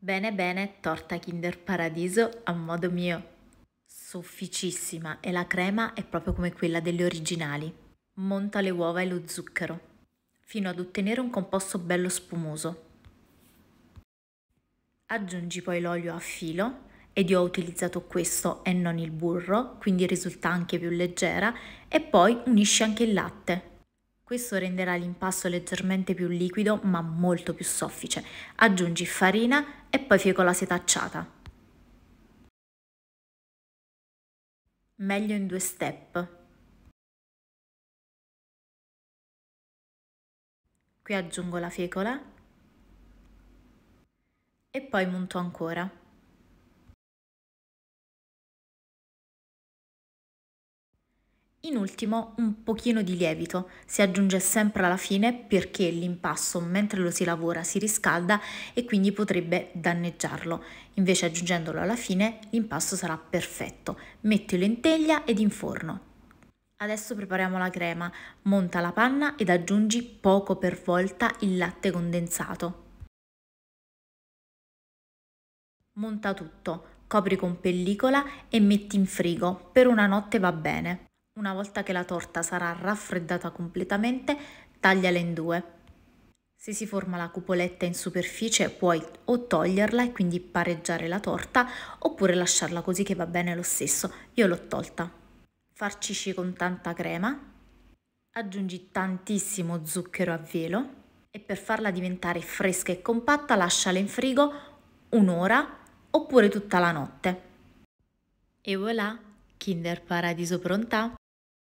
Bene bene, torta Kinder Paradiso a modo mio. Sofficissima e la crema è proprio come quella delle originali. Monta le uova e lo zucchero, fino ad ottenere un composto bello spumoso. Aggiungi poi l'olio a filo ed io ho utilizzato questo e non il burro, quindi risulta anche più leggera, e poi unisci anche il latte. Questo renderà l'impasto leggermente più liquido ma molto più soffice. Aggiungi farina e poi fecola setacciata. Meglio in due step. Qui aggiungo la fecola e poi monto ancora. In ultimo un pochino di lievito si aggiunge sempre alla fine perché l'impasto mentre lo si lavora si riscalda e quindi potrebbe danneggiarlo. Invece aggiungendolo alla fine l'impasto sarà perfetto. Mettilo in teglia ed in forno. Adesso prepariamo la crema, monta la panna ed aggiungi poco per volta il latte condensato. Monta tutto, copri con pellicola e metti in frigo, per una notte va bene. Una volta che la torta sarà raffreddata completamente, tagliala in due. Se si forma la cupoletta in superficie puoi o toglierla e quindi pareggiare la torta oppure lasciarla così che va bene lo stesso. Io l'ho tolta. Farcisci con tanta crema, aggiungi tantissimo zucchero a velo e per farla diventare fresca e compatta lasciala in frigo un'ora oppure tutta la notte. E voilà, Kinder Paradiso pronta!